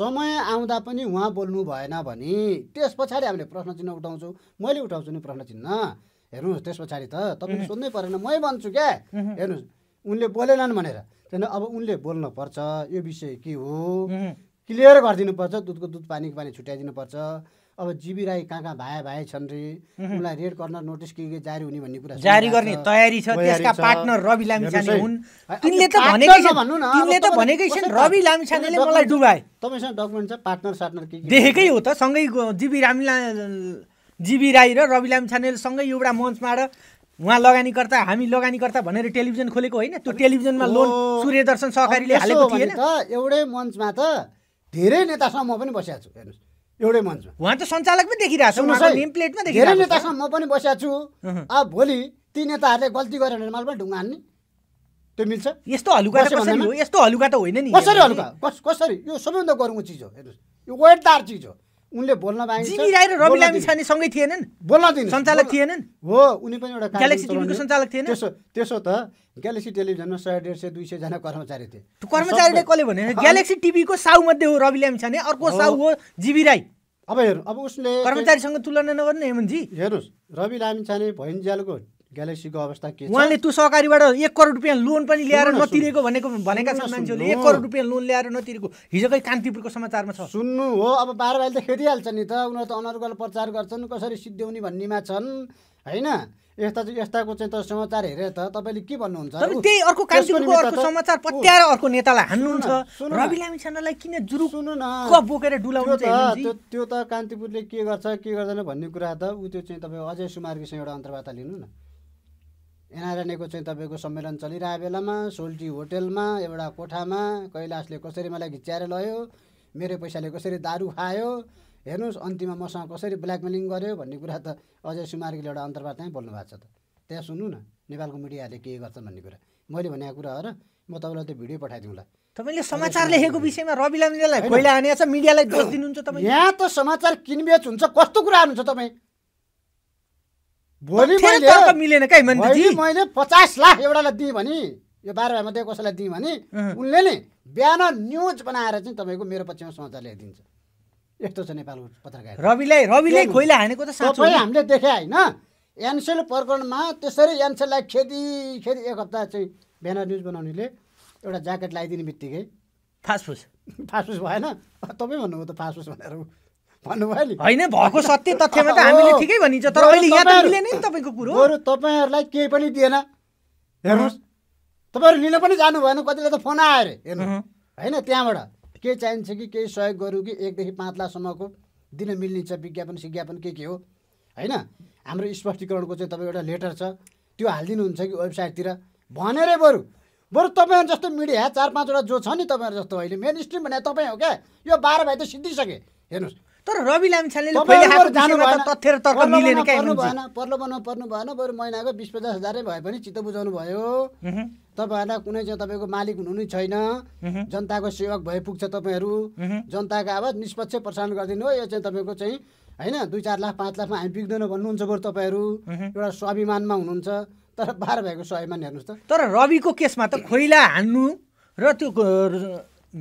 समय आउँदा पनि उहाँ बोल्नु भएन भने त्यस पछाडि हामीले प्रश्न चिन्ह उठाउँछौँ मैले उठाउँछु नि प्रश्न चिन्ह हेर्नुहोस् त्यस पछाडि त तपाईँले सोध्नै परेन मै भन्छु क्या हेर्नुहोस् उनले बोलेनन् भनेर त्यहाँ अब उनले पर्छ यो विषय के हो क्लियर गरिदिनुपर्छ दुधको दुध पानीको पानी छुट्याइदिनुपर्छ अब जीवी राई कहाँ कहाँ भाइ भाइ छन् रे उनलाई रेड कर्नर नोटिस के के जारी हुने भन्ने कुरा जारी गर्ने तयारी छ त्यसका पार्टनर रवि लामिछाने हुन् तिनले त भनेकै भन्नु न तिनले त भनेकै छन् रवि लामिछानेले मलाई डुबाए तपाईँसँग डकुमेन्ट छ पार्टनर सार्टनर के देखेकै हो त सँगै जीवी रामिला जीबी राई र रवि लाम छानेलसँगै एउटा मञ्चबाट उहाँ लगानीकर्ता हामी लगानीकर्ता भनेर टेलिभिजन खोलेको होइन त्यो टेलिभिजनमा लोन सूर्य दर्शन सहकारीले हालेको थिएन एउटै मञ्चमा त धेरै नेतासँग म पनि बसेको छु हेर्नुहोस् एउटै मञ्चमा उहाँ त सञ्चालक पनि देखिरहेको छ धेरै नेतासँग म पनि बसेको छु अब भोलि ती नेताहरूले गल्ती गरेर माल पनि ढुङ्गा हान्ने त्यो मिल्छ यस्तो हलुका यस्तो हलुका त होइन नि कसरी हलुका कसरी यो सबैभन्दा गरौँको चिज हो हेर्नुहोस् यो वेटदार चिज हो उनले बोल्न जिमिराई र रवि लामी छाने सँगै थिएनन् बोल्न दिनु सञ्चालक थिएनन् हो उनी पनि एउटा ग्यालेक्सी टिभीको सञ्चालक थिएन त्यसो त्यसो त ग्यालेक्सी टेलिभिजनमा सय डेढ सय दुई सयजना कर्मचारी थिए कर्मचारीले कसले भने ग्यालेक्सी टिभीको साउ मध्ये हो रवि लामी छाने अर्को साउ हो जिबी राई अब हेर अब उसले कर्मचारीसँग तुलना नगर्ने हेमनजी हेर्नुहोस् रवि लामी छाने भैन्ज्यालको ग्यालेक्सीको अवस्था के उहाँले त्यो सहकारीबाट एक करोड रुपियाँ लोन पनि ल्याएर नतिरेको भनेको भनेका छन् मान्छेहरूले एक करोड रुपियाँ लोन ल्याएर नतिरेको हिजोकै कान्तिपुरको समाचारमा छ सुन्नु हो अब बाह्र भाइले त खेदिहाल्छ नि त उनीहरू त अनर्गल प्रचार गर्छन् कसरी सिद्ध्याउने भन्नेमा छन् होइन यस्ता यस्ताको चाहिँ त समाचार हेरेर त तपाईँले के भन्नुहुन्छ त्यही अर्को कान्तिपुरको समाचार पत्याएर अर्को नेतालाई हान्नुहुन्छ रवि लामी छानालाई किन जुरु सुन्नु न बोकेर डुलाउनु त्यो त्यो त कान्तिपुरले के गर्छ के गर्दैन भन्ने कुरा त ऊ त्यो चाहिँ तपाईँ अजय सुमार्गीसँग एउटा अन्तर्वार्ता लिनु न एनआरएनएको चाहिँ तपाईँको सम्मेलन चलिरहेको बेलामा सोल्टी होटेलमा एउटा कोठामा कैलाशले कसरी मलाई घिच्याएर लयो मेरो पैसाले कसरी दारू खायो हेर्नुहोस् अन्तिममा मसँग कसरी ब्ल्याकमेलिङ गर्यो भन्ने कुरा त अजय सुमार्गीले एउटा अन्तर्वार्ता बोल्नु भएको छ त त्यहाँ सुन्नु न नेपालको मिडियाहरूले के गर्छन् भन्ने कुरा मैले भनेको कुरा हो र म तपाईँलाई त्यो भिडियो पठाइदिउँला तपाईँले समाचार लेखेको विषयमा रवि लामिलालाई मिडियालाई दोष दिनुहुन्छ तपाईँ यहाँ त समाचार किनबेच हुन्छ कस्तो कुरा हुन्छ तपाईँ भोलि मिलेन मैले पचास लाख एउटालाई दिएँ भने यो बाह्र भाइमा दिएँ कसैलाई दिएँ भने उनले नै बिहान न्युज बनाएर चाहिँ तपाईँको मेरो पछिमा समाचार ल्याइदिन्छ यस्तो छ नेपालको पत्रकार रविलाई रविले खोइला हानेको त सबै हामीले देखे होइन एनसेल प्रकरणमा त्यसरी एनसेललाई खेदी खेदी एक हप्ता चाहिँ बिहान न्युज बनाउनेले एउटा ज्याकेट लगाइदिने बित्तिकै फासफुस [laughs] फासफुस भएन तपाईँ भन्नुभयो त फासफुस भनेर होइन भएको सत्य तथ्यमा त हामीले ठिकै भनिन्छ तर अहिले यहाँ त मिलेन नि तपाईँको कुरो बरु तपाईँहरूलाई केही पनि दिएन हेर्नुहोस् तपाईँहरू लिन पनि जानु भएन कतिले त फोन आयो अरे हेर्नु होइन त्यहाँबाट केही चाहिन्छ कि केही सहयोग गरौँ कि एकदेखि पाँच लाखसम्मको दिन मिल्ने मिल्नेछ विज्ञापन सिज्ञापन के के हो होइन हाम्रो स्पष्टीकरणको चाहिँ तपाईँ एउटा लेटर छ त्यो हालिदिनुहुन्छ कि वेबसाइटतिर भनेरै बरु बरु तपाईँहरू जस्तो मिडिया चार पाँचवटा जो छ नि तपाईँहरू जस्तो अहिले मेन स्ट्रिम भने तपाईँ हो क्या यो बाह्र भाइ त सिद्धिसके हेर्नुहोस् तर रवि लामिछानेले तथ्य र तर्क मिलेन भएन पर्लोबनमा पर्नु भएन बरु महिनाको बिस पचास हजारै भए पनि चित्त बुझाउनु भयो तपाईँहरूलाई कुनै चाहिँ तपाईँको मालिक हुनु नै छैन जनताको सेवक भए पुग्छ तपाईँहरू जनताको आवाज निष्पक्ष प्रसारण गरिदिनु हो यो चाहिँ तपाईँको चाहिँ होइन दुई चार लाख पाँच लाखमा हामी बिग्दैन भन्नुहुन्छ बरु तपाईँहरू एउटा स्वाभिमानमा हुनुहुन्छ तर बाह्र भएको स्वाभिमान हेर्नुहोस् त तर रविको केसमा त खोइला हान्नु र त्यो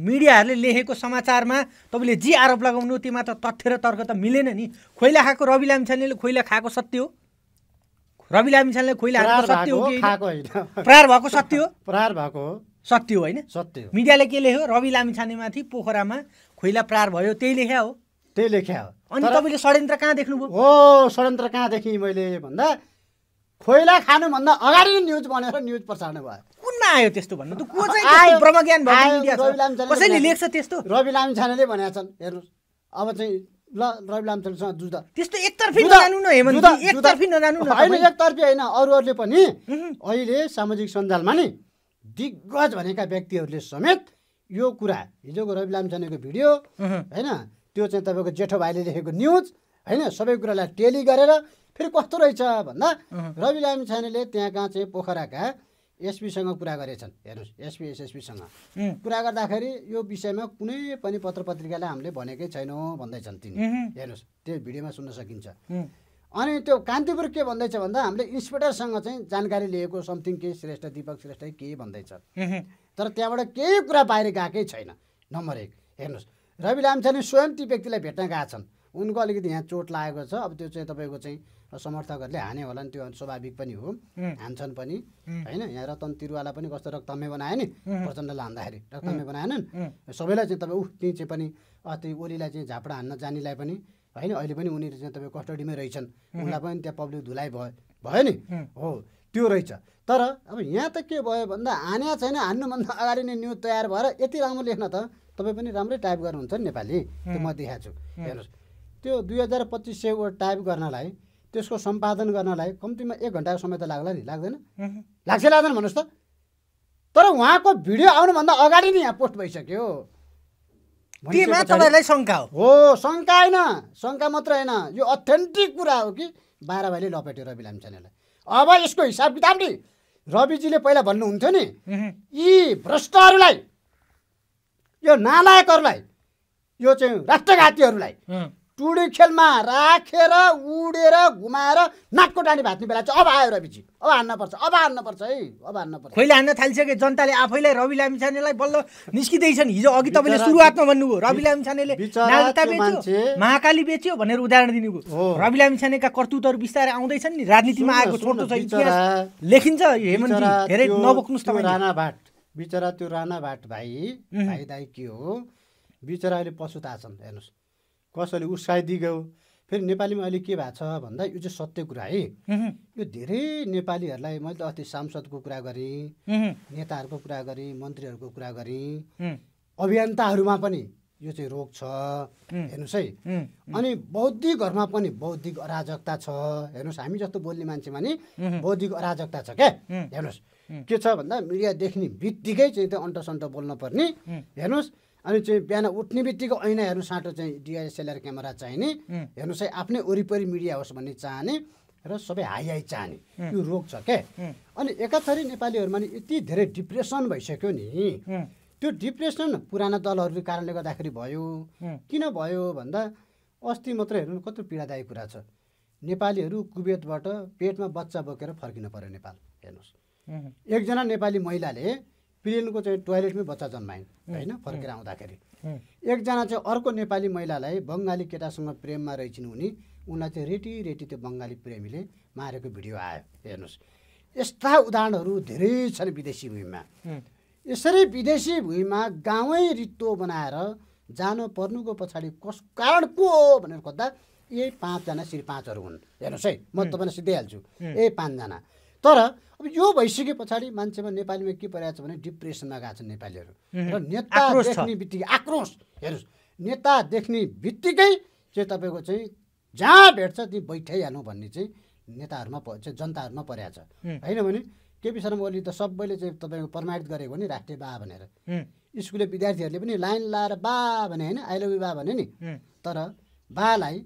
मिडियाहरूले लेखेको समाचारमा तपाईँले जे आरोप लगाउनु त्योमा त तथ्य र तर्क त मिलेन नि खोइला खाएको रवि लामिछानेले खोइला खाएको सत्य हो रवि लामिछानेले खोइला खाएको सत्य हो प्रार भएको सत्य हो प्रहार भएको सत्य हो होइन सत्य हो मिडियाले के लेख्यो रवि लामिछानेमाथि पोखरामा खोइला प्रार भयो त्यही लेख्या हो त्यही लेख्या हो अनि तपाईँले षड्यन्त्र कहाँ देख्नुभयो हो षड्यन्त्र कहाँ देखेँ मैले भन्दा खोइला खानुभन्दा अगाडि न्युज बनेर न्युज प्रसारण भयो कुनमा आयो त्यस्तो भन्नु त को चाहिँ ब्रह्मज्ञान भएको कसैले लेख्छ त्यस्तो रवि लामिछानेले भनेका छन् हेर्नुहोस् अब चाहिँ ल रवि लामिछानेसँग जुझ्दा त्यस्तो एकतर्फी नजानु न हेमन्त एकतर्फी नजानु होइन एकतर्फी होइन अरूहरूले पनि अहिले सामाजिक सञ्जालमा नि दिग्गज भनेका व्यक्तिहरूले समेत यो कुरा हिजोको रवि लामिछानेको भिडियो होइन त्यो चाहिँ तपाईँको जेठो भाइले लेखेको न्युज होइन सबै कुरालाई टेली गरेर फेरि कस्तो रहेछ भन्दा रवि लामिछानेले त्यहाँका चाहिँ पोखराका एसपीसँग कुरा गरेछन् हेर्नुहोस् एसपी एसएसपीसँग कुरा गर्दाखेरि यो विषयमा कुनै पनि पत्र पत्रिकालाई हामीले भनेकै छैनौँ भन्दैछन् तिनी हेर्नुहोस् त्यो भिडियोमा सुन्न सकिन्छ अनि त्यो कान्तिपुर के भन्दैछ भन्दा हामीले इन्सपेक्टरसँग चाहिँ जानकारी लिएको समथिङ के श्रेष्ठ दिपक श्रेष्ठ के भन्दैछ तर त्यहाँबाट केही कुरा बाहिर गएकै छैन नम्बर एक हेर्नुहोस् रवि लामछाने स्वयं ती व्यक्तिलाई भेट्न छन् उनको अलिकति यहाँ चोट लागेको छ अब त्यो चाहिँ तपाईँको चाहिँ समर्थकहरूले हाने होला नि त्यो स्वाभाविक पनि हो हान्छन् पनि होइन यहाँ रतन तिरुवालाई पनि कस्तो रक्तम्य बनायो नि प्रचण्डलाई हान्दाखेरि रक्तमे बनाएनन् सबैलाई चाहिँ तपाईँ ऊ ती चाहिँ पनि त्यो ओलीलाई चाहिँ झापडा हान्न जानीलाई पनि होइन अहिले पनि उनीहरू चाहिँ तपाईँ कस्टडीमै रहेछन् उनलाई पनि त्यहाँ पब्लिक धुलाइ भयो भयो नि हो त्यो रहेछ तर अब यहाँ त के भयो भन्दा हाने छैन हान्नुभन्दा अगाडि नै न्युज तयार भएर यति राम्रो लेख्न त तपाईँ पनि राम्रै टाइप गर्नुहुन्छ नि नेपाली त्यो म देखाएको छु हेर्नुहोस् त्यो दुई हजार पच्चिस सय वर्ड टाइप गर्नलाई त्यसको सम्पादन गर्नलाई कम्तीमा एक घन्टाको समय त लाग्ला नि लाग्दैन लाग्छ लाग्दैन भन्नुहोस् त तर उहाँको भिडियो आउनुभन्दा अगाडि नै यहाँ पोस्ट भइसक्यो तपाईँलाई शङ्का हो शङ्का होइन शङ्का मात्र होइन यो अथेन्टिक कुरा हो कि बाह्र भाइले लपेट्यो रवि लामी अब यसको हिसाब किताब नि रविजीले पहिला भन्नुहुन्थ्यो नि यी भ्रष्टहरूलाई यो नालायकहरूलाई यो चाहिँ राष्ट्रघातीहरूलाई टुडी खेलमा राखेर उडेर घुमाएर नाकको टानी भात्ने बेला चाहिँ अब आयो रविजी अब हान्नपर्छ अब हान्नपर्छ है अब हान्नपर्छ खोइले हान्न थालिसक्यो जनताले आफैलाई रवि लामिछानेलाई बल्ल निस्किँदैछन् हिजो अघि तपाईँले सुरुवातमा भन्नुभयो रवि लामिछानेले बेच्यो महाकाली बेच्यो भनेर उदाहरण दिनुभयो रवि लामिछानेका करतुतहरू बिस्तारै आउँदैछन् नि राजनीतिमा आएको छोटो छ लेखिन्छ हेमन्त धेरै नबोक्नुहोस् तपाईँ राणा भाट बिचरा त्यो राणा भाट भाइ भाइ दाई के हो बिचरा अहिले पशुता छन् हेर्नुहोस् कसैले गयो फेरि नेपालीमा अहिले के भएको छ भन्दा यो चाहिँ सत्य कुरा है यो धेरै नेपालीहरूलाई मैले अस्ति सांसदको कुरा गरेँ नेताहरूको कुरा गरेँ मन्त्रीहरूको कुरा गरेँ अभियन्ताहरूमा पनि यो चाहिँ रोग छ हेर्नुहोस् है अनि बौद्धिकहरूमा पनि बौद्धिक अराजकता छ हेर्नुहोस् हामी जस्तो बोल्ने मान्छेमा नि बौद्धिक अराजकता छ क्या हेर्नुहोस् के छ भन्दा मिडिया देख्ने बित्तिकै चाहिँ त्यो अन्टसन्ट बोल्न पर्ने हेर्नुहोस् अनि चाहिँ बिहान उठ्ने बित्तिकै ऐना हेर्नु साँटो चाहिँ डिआइएसएलआर क्यामेरा चाहिने हेर्नुहोस् है आफ्नै वरिपरि मिडिया होस् भन्ने चाहने र सबै हाई हाई चाहने यो रोग छ क्या अनि एकाथरी नेपालीहरूमा नि यति धेरै डिप्रेसन भइसक्यो नि त्यो डिप्रेसन पुराना दलहरूको कारणले गर्दाखेरि भयो किन भयो भन्दा अस्ति मात्र हेर्नु कत्रो पीडादायी कुरा छ नेपालीहरू कुवेतबाट पेटमा बच्चा बोकेर फर्किनु पऱ्यो नेपाल हेर्नुहोस् एकजना नेपाली महिलाले प्लेनको चाहिँ टोयलेटमै बच्चा जन्माइन् होइन फर्केर आउँदाखेरि एकजना चाहिँ अर्को नेपाली महिलालाई बङ्गाली केटासँग प्रेममा रहेछन् उनी उनलाई चाहिँ रेटी रेटी त्यो बङ्गाली प्रेमीले मारेको भिडियो आयो हेर्नुहोस् यस्ता उदाहरणहरू धेरै छन् विदेशी भूमिमा यसरी विदेशी भूमिमा गाउँै रित्तो बनाएर जानु पर्नुको पछाडि कस कारण को हो भनेर खोज्दा यही पाँचजना श्री पाँचहरू हुन् हेर्नुहोस् है म तपाईँलाई सिद्धिहाल्छु यही पाँचजना तर अब यो भइसके पछाडि मान्छेमा नेपालीमा के परिरहेको छ भने डिप्रेसनमा गएको छ नेपालीहरू र नेता देख्ने बित्तिकै आक्रोश हेर्नुहोस् नेता देख्ने बित्तिकै चाहिँ तपाईँको चाहिँ जहाँ भेट्छ ती बैठाइहाल्नु भन्ने चाहिँ नेताहरूमा चाहिँ जनताहरूमा परिरहेको छ होइन भने केपी शर्मा ओली त सबैले चाहिँ तपाईँको प्रमाणित गरेको हो नि राष्ट्रिय बा भनेर स्कुले विद्यार्थीहरूले पनि लाइन लाएर बा भने होइन यु बा भने नि तर बालाई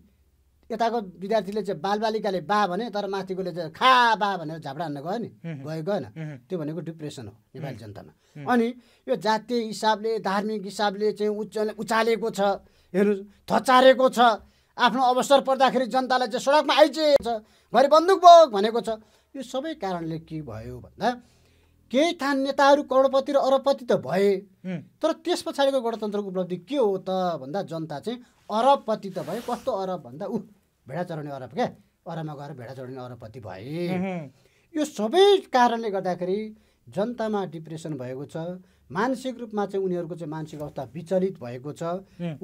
यताको विद्यार्थीले चाहिँ बालबालिकाले बा भने तर माथिकोले चाहिँ खा बा भनेर झापडा हान्न गयो नि गयो गएन त्यो भनेको डिप्रेसन हो नेपाली जनतामा अनि यो जातीय हिसाबले धार्मिक हिसाबले चाहिँ उच्च उचालेको छ हेर्नु थचारेको छ आफ्नो अवसर पर्दाखेरि जनतालाई चाहिँ सडकमा आइजिएको छ घरि बन्दुक बोक भनेको छ यो सबै कारणले के भयो भन्दा केही थान नेताहरू करोडपति र अरबपति त भए तर त्यस पछाडिको गणतन्त्रको उपलब्धि के हो त भन्दा जनता चाहिँ अरबपति त भयो कस्तो अरब भन्दा ऊ भेडा चढाउने अरब क्या अरबमा गएर भेडा चढाउने अरबपति भए यो सबै कारणले गर्दाखेरि जनतामा डिप्रेसन भएको छ मानसिक रूपमा चाहिँ उनीहरूको चाहिँ मानसिक अवस्था विचलित भएको छ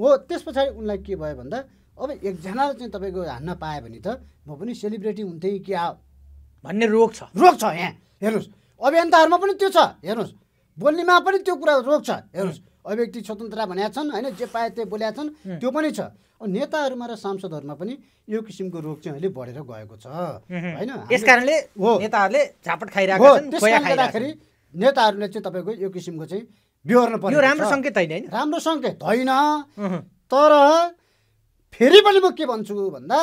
हो त्यस पछाडि उनलाई के भयो भन्दा अब एकजना चाहिँ तपाईँको हान्न पायो भने त म पनि सेलिब्रेटी हुन्थेँ कि आ भन्ने रोग छ रोग छ यहाँ हेर्नुहोस् अभियन्ताहरूमा पनि त्यो छ हेर्नुहोस् बोल्नेमा पनि त्यो कुरा रोग छ हेर्नुहोस् अभिव्यक्ति स्वतन्त्रता भनेका छन् होइन जे पाए त्यही बोलेका छन् त्यो पनि छ अब नेताहरूमा र सांसदहरूमा पनि यो किसिमको रोग चाहिँ अहिले बढेर गएको छ होइन यसकारणले हो नेताहरूले झापट खाइरहेको गर्दाखेरि नेताहरूले चाहिँ तपाईँको यो किसिमको चाहिँ बिहोर्नु पर्यो राम्रो सङ्केत होइन राम्रो सङ्केत होइन तर फेरि पनि म के भन्छु भन्दा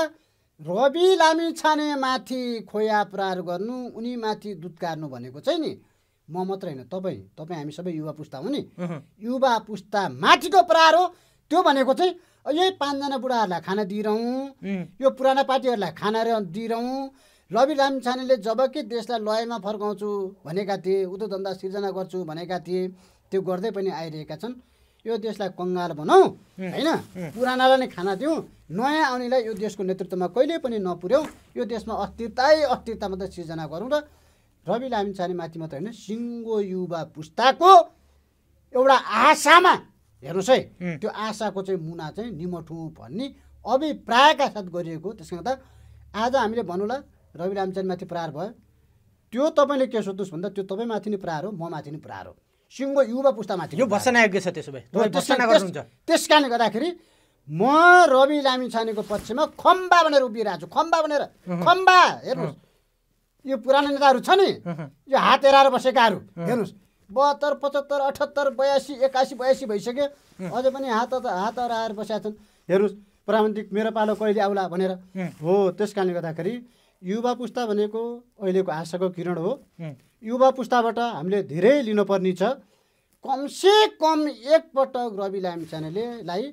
रवि लामी छाने माथि खोया प्रहार गर्नु उनी माथि दुध कार्नु भनेको चाहिँ नि म मात्र होइन तपाईँ तपाईँ हामी सबै युवा पुस्ता हो नि युवा पुस्ता माथिको प्रहार हो त्यो भनेको चाहिँ यही पाँचजना बुढाहरूलाई खाना दिइरहँ यो पुराना पार्टीहरूलाई खाना दिइरहँ लबी लामिछानेले जब कि देशलाई लयमा फर्काउँछु भनेका थिए उद्योग धन्दा सिर्जना गर्छु भनेका थिए त्यो गर्दै पनि आइरहेका छन् यो देशलाई कङ्गाल बनाऊ होइन पुरानालाई नै खाना दिउँ नयाँ आउनेलाई यो देशको नेतृत्वमा कहिले पनि नपुर्याउँ यो देशमा अस्थिरतै अस्थिरता मात्रै सिर्जना गरौँ र रवि लामिछाने माथि मात्र होइन सिङ्गो युवा पुस्ताको एउटा आशामा हेर्नुहोस् है त्यो आशाको चाहिँ मुना चाहिँ निमठु भन्ने अभिप्रायका साथ गरिएको त्यस कारण आज हामीले भनौँला रवि लामिछानेमाथि प्रहार भयो त्यो तपाईँले के सोध्नुहोस् भन्दा त्यो तपाईँमाथि नै प्रहार हो म माथि नै प्रहार हो सिङ्गो युवा पुस्तामाथि यो भर्सना छ त्यसो भए त्यस कारणले गर्दाखेरि म रवि लामिछानेको पक्षमा खम्बा भनेर उभिरहेको छु खम्बा भनेर खम्बा हेर्नुहोस् यो पुरानो नेताहरू छ नि यो हात हेराएर बसेकाहरू हेर्नुहोस् बहत्तर पचहत्तर अठहत्तर बयासी एक्कासी बयासी भइसक्यो अझै पनि हात हात हराएर बसेका छन् हेर्नुहोस् प्राविधिक मेरो पालो कहिले आउला भनेर हो त्यस कारणले गर्दाखेरि युवा पुस्ता भनेको अहिलेको आशाको किरण हो युवा पुस्ताबाट हामीले धेरै लिनुपर्ने छ कमसे कम एकपटक रवि लामिछानेलेलाई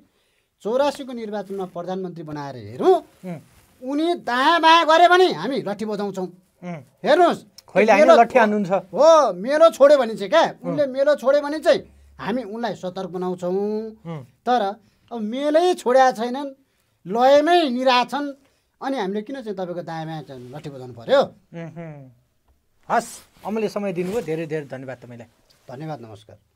चौरासीको निर्वाचनमा प्रधानमन्त्री बनाएर हेरौँ उनी दायाँ बायाँ गरे भने हामी लट्ठी बजाउँछौँ हेर्नुहोस् हो मेरो छोड्यो भने चाहिँ क्या उनले मेरो छोड्यो भने चाहिँ हामी उनलाई सतर्क बनाउँछौँ तर अब मेलै छोड्या छैनन् लयमै निरा छन् अनि हामीले किन चाहिँ तपाईँको दायाँमा लट्ठी बजाउनु पर्यो हस् अमूल्य समय दिनुभयो धेरै धेरै धन्यवाद तपाईँलाई धन्यवाद नमस्कार